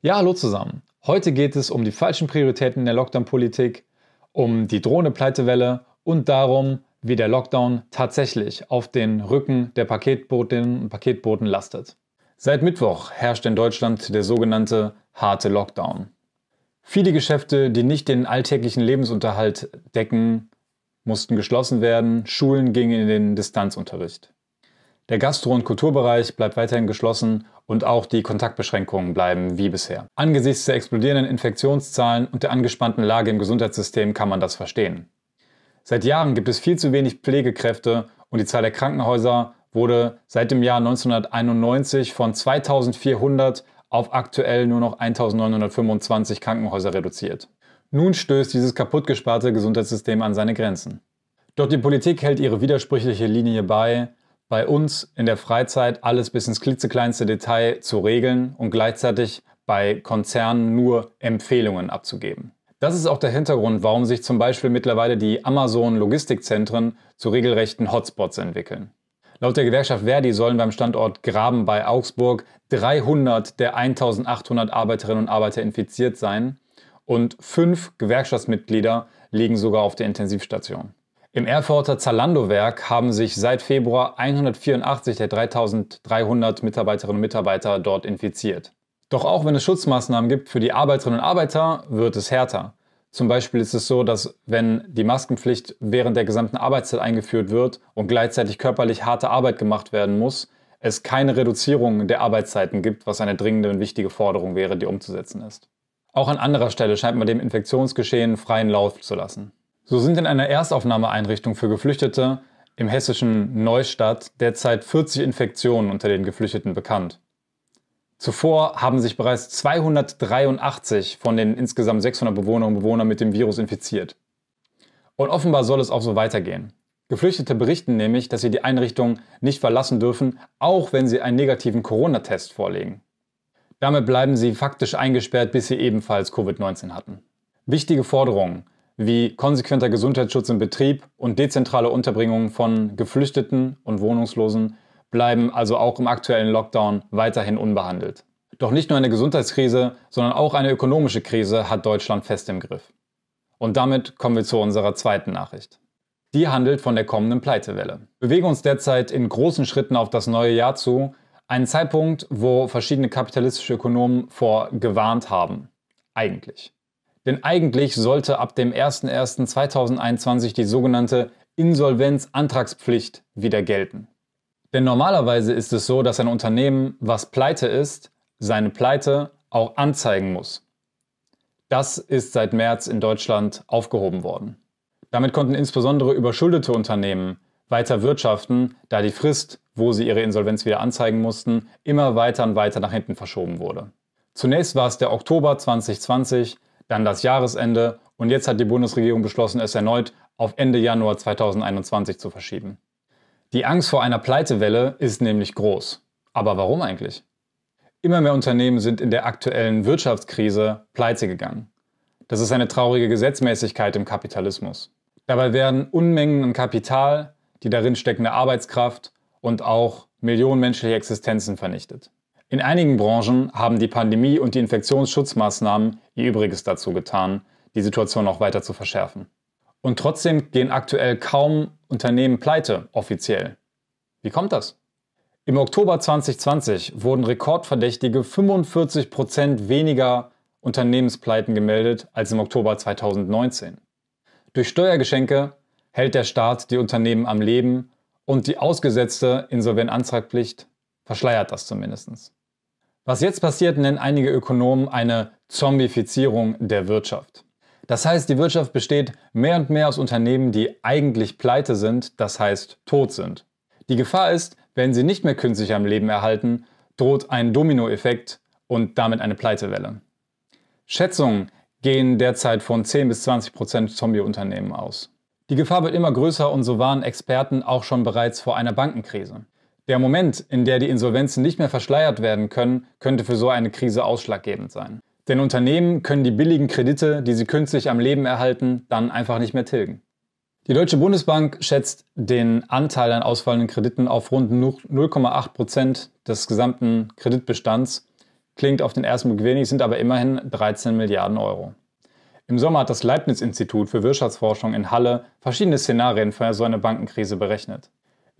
Ja, hallo zusammen. Heute geht es um die falschen Prioritäten der Lockdown-Politik, um die drohende Pleitewelle und darum, wie der Lockdown tatsächlich auf den Rücken der Paketbotinnen und Paketboten lastet. Seit Mittwoch herrscht in Deutschland der sogenannte harte Lockdown. Viele Geschäfte, die nicht den alltäglichen Lebensunterhalt decken, mussten geschlossen werden, Schulen gingen in den Distanzunterricht. Der Gastro- und Kulturbereich bleibt weiterhin geschlossen und auch die Kontaktbeschränkungen bleiben wie bisher. Angesichts der explodierenden Infektionszahlen und der angespannten Lage im Gesundheitssystem kann man das verstehen. Seit Jahren gibt es viel zu wenig Pflegekräfte und die Zahl der Krankenhäuser wurde seit dem Jahr 1991 von 2400 auf aktuell nur noch 1925 Krankenhäuser reduziert. Nun stößt dieses kaputtgesparte Gesundheitssystem an seine Grenzen. Doch die Politik hält ihre widersprüchliche Linie bei bei uns in der Freizeit alles bis ins klitzekleinste Detail zu regeln und gleichzeitig bei Konzernen nur Empfehlungen abzugeben. Das ist auch der Hintergrund, warum sich zum Beispiel mittlerweile die Amazon-Logistikzentren zu regelrechten Hotspots entwickeln. Laut der Gewerkschaft Verdi sollen beim Standort Graben bei Augsburg 300 der 1800 Arbeiterinnen und Arbeiter infiziert sein und fünf Gewerkschaftsmitglieder liegen sogar auf der Intensivstation. Im Erfurter Zalando-Werk haben sich seit Februar 184 der 3300 Mitarbeiterinnen und Mitarbeiter dort infiziert. Doch auch wenn es Schutzmaßnahmen gibt für die Arbeiterinnen und Arbeiter, wird es härter. Zum Beispiel ist es so, dass wenn die Maskenpflicht während der gesamten Arbeitszeit eingeführt wird und gleichzeitig körperlich harte Arbeit gemacht werden muss, es keine Reduzierung der Arbeitszeiten gibt, was eine dringende und wichtige Forderung wäre, die umzusetzen ist. Auch an anderer Stelle scheint man dem Infektionsgeschehen freien Lauf zu lassen. So sind in einer Erstaufnahmeeinrichtung für Geflüchtete im hessischen Neustadt derzeit 40 Infektionen unter den Geflüchteten bekannt. Zuvor haben sich bereits 283 von den insgesamt 600 Bewohnerinnen und Bewohnern mit dem Virus infiziert. Und offenbar soll es auch so weitergehen. Geflüchtete berichten nämlich, dass sie die Einrichtung nicht verlassen dürfen, auch wenn sie einen negativen Corona-Test vorlegen. Damit bleiben sie faktisch eingesperrt, bis sie ebenfalls Covid-19 hatten. Wichtige Forderungen wie konsequenter Gesundheitsschutz im Betrieb und dezentrale Unterbringung von Geflüchteten und Wohnungslosen bleiben also auch im aktuellen Lockdown weiterhin unbehandelt. Doch nicht nur eine Gesundheitskrise, sondern auch eine ökonomische Krise hat Deutschland fest im Griff. Und damit kommen wir zu unserer zweiten Nachricht. Die handelt von der kommenden Pleitewelle. Wir bewegen uns derzeit in großen Schritten auf das neue Jahr zu, einen Zeitpunkt, wo verschiedene kapitalistische Ökonomen vor gewarnt haben. Eigentlich. Denn eigentlich sollte ab dem 01.01.2021 die sogenannte Insolvenzantragspflicht wieder gelten. Denn normalerweise ist es so, dass ein Unternehmen, was pleite ist, seine Pleite auch anzeigen muss. Das ist seit März in Deutschland aufgehoben worden. Damit konnten insbesondere überschuldete Unternehmen weiter wirtschaften, da die Frist, wo sie ihre Insolvenz wieder anzeigen mussten, immer weiter und weiter nach hinten verschoben wurde. Zunächst war es der Oktober 2020, dann das Jahresende und jetzt hat die Bundesregierung beschlossen, es erneut auf Ende Januar 2021 zu verschieben. Die Angst vor einer Pleitewelle ist nämlich groß. Aber warum eigentlich? Immer mehr Unternehmen sind in der aktuellen Wirtschaftskrise pleite gegangen. Das ist eine traurige Gesetzmäßigkeit im Kapitalismus. Dabei werden Unmengen an Kapital, die darin steckende Arbeitskraft und auch Millionen menschliche Existenzen vernichtet. In einigen Branchen haben die Pandemie und die Infektionsschutzmaßnahmen ihr Übriges dazu getan, die Situation noch weiter zu verschärfen. Und trotzdem gehen aktuell kaum Unternehmen pleite, offiziell. Wie kommt das? Im Oktober 2020 wurden rekordverdächtige 45% Prozent weniger Unternehmenspleiten gemeldet als im Oktober 2019. Durch Steuergeschenke hält der Staat die Unternehmen am Leben und die ausgesetzte Insolvenzantragpflicht verschleiert das zumindest. Was jetzt passiert, nennen einige Ökonomen eine Zombifizierung der Wirtschaft. Das heißt, die Wirtschaft besteht mehr und mehr aus Unternehmen, die eigentlich pleite sind, das heißt tot sind. Die Gefahr ist, wenn sie nicht mehr künstlich am Leben erhalten, droht ein Dominoeffekt und damit eine Pleitewelle. Schätzungen gehen derzeit von 10 bis 20 Prozent Zombie-Unternehmen aus. Die Gefahr wird immer größer und so waren Experten auch schon bereits vor einer Bankenkrise. Der Moment, in der die Insolvenzen nicht mehr verschleiert werden können, könnte für so eine Krise ausschlaggebend sein. Denn Unternehmen können die billigen Kredite, die sie künstlich am Leben erhalten, dann einfach nicht mehr tilgen. Die Deutsche Bundesbank schätzt den Anteil an ausfallenden Krediten auf rund 0,8 Prozent des gesamten Kreditbestands. Klingt auf den ersten Blick wenig, sind aber immerhin 13 Milliarden Euro. Im Sommer hat das Leibniz-Institut für Wirtschaftsforschung in Halle verschiedene Szenarien für so eine Bankenkrise berechnet.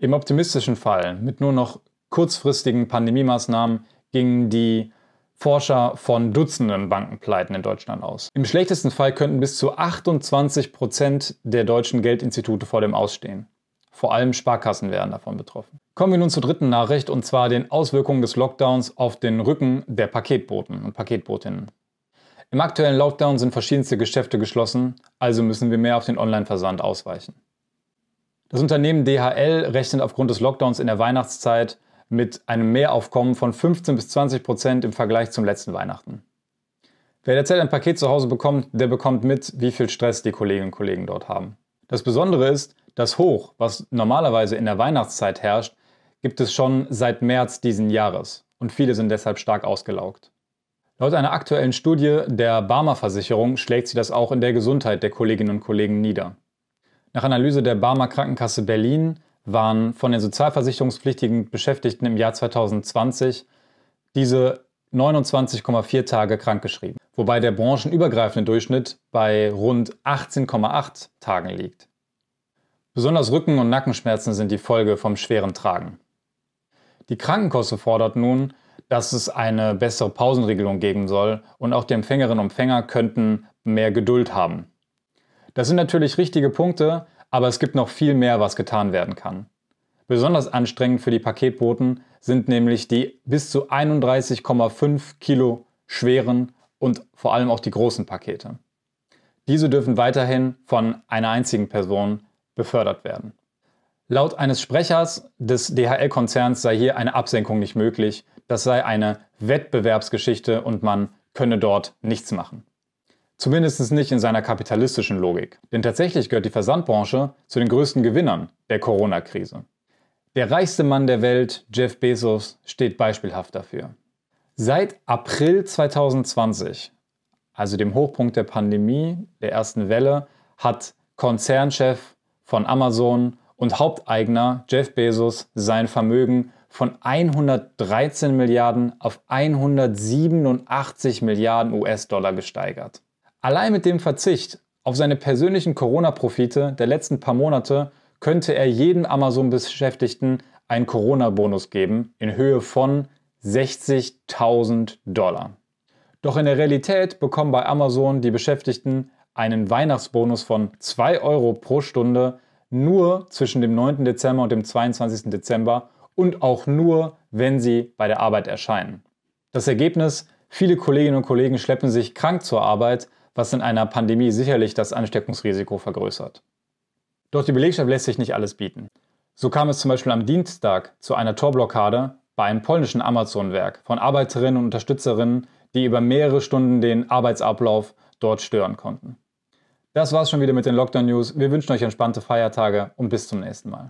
Im optimistischen Fall mit nur noch kurzfristigen Pandemie-Maßnahmen gingen die Forscher von Dutzenden Bankenpleiten in Deutschland aus. Im schlechtesten Fall könnten bis zu 28 Prozent der deutschen Geldinstitute vor dem Ausstehen. Vor allem Sparkassen wären davon betroffen. Kommen wir nun zur dritten Nachricht und zwar den Auswirkungen des Lockdowns auf den Rücken der Paketboten und Paketbotinnen. Im aktuellen Lockdown sind verschiedenste Geschäfte geschlossen, also müssen wir mehr auf den Online-Versand ausweichen. Das Unternehmen DHL rechnet aufgrund des Lockdowns in der Weihnachtszeit mit einem Mehraufkommen von 15 bis 20 Prozent im Vergleich zum letzten Weihnachten. Wer derzeit ein Paket zu Hause bekommt, der bekommt mit, wie viel Stress die Kolleginnen und Kollegen dort haben. Das Besondere ist, das Hoch, was normalerweise in der Weihnachtszeit herrscht, gibt es schon seit März diesen Jahres und viele sind deshalb stark ausgelaugt. Laut einer aktuellen Studie der Barmer Versicherung schlägt sie das auch in der Gesundheit der Kolleginnen und Kollegen nieder. Nach Analyse der Barmer Krankenkasse Berlin waren von den sozialversicherungspflichtigen Beschäftigten im Jahr 2020 diese 29,4 Tage krankgeschrieben, wobei der branchenübergreifende Durchschnitt bei rund 18,8 Tagen liegt. Besonders Rücken- und Nackenschmerzen sind die Folge vom schweren Tragen. Die Krankenkasse fordert nun, dass es eine bessere Pausenregelung geben soll und auch die Empfängerinnen und Empfänger könnten mehr Geduld haben. Das sind natürlich richtige Punkte, aber es gibt noch viel mehr, was getan werden kann. Besonders anstrengend für die Paketboten sind nämlich die bis zu 31,5 Kilo schweren und vor allem auch die großen Pakete. Diese dürfen weiterhin von einer einzigen Person befördert werden. Laut eines Sprechers des DHL-Konzerns sei hier eine Absenkung nicht möglich, das sei eine Wettbewerbsgeschichte und man könne dort nichts machen. Zumindest nicht in seiner kapitalistischen Logik. Denn tatsächlich gehört die Versandbranche zu den größten Gewinnern der Corona-Krise. Der reichste Mann der Welt, Jeff Bezos, steht beispielhaft dafür. Seit April 2020, also dem Hochpunkt der Pandemie, der ersten Welle, hat Konzernchef von Amazon und Haupteigner Jeff Bezos sein Vermögen von 113 Milliarden auf 187 Milliarden US-Dollar gesteigert. Allein mit dem Verzicht auf seine persönlichen Corona-Profite der letzten paar Monate könnte er jedem Amazon-Beschäftigten einen Corona-Bonus geben in Höhe von 60.000 Dollar. Doch in der Realität bekommen bei Amazon die Beschäftigten einen Weihnachtsbonus von 2 Euro pro Stunde nur zwischen dem 9. Dezember und dem 22. Dezember und auch nur, wenn sie bei der Arbeit erscheinen. Das Ergebnis, viele Kolleginnen und Kollegen schleppen sich krank zur Arbeit, was in einer Pandemie sicherlich das Ansteckungsrisiko vergrößert. Doch die Belegschaft lässt sich nicht alles bieten. So kam es zum Beispiel am Dienstag zu einer Torblockade bei einem polnischen Amazon-Werk von Arbeiterinnen und Unterstützerinnen, die über mehrere Stunden den Arbeitsablauf dort stören konnten. Das war's schon wieder mit den Lockdown News. Wir wünschen euch entspannte Feiertage und bis zum nächsten Mal.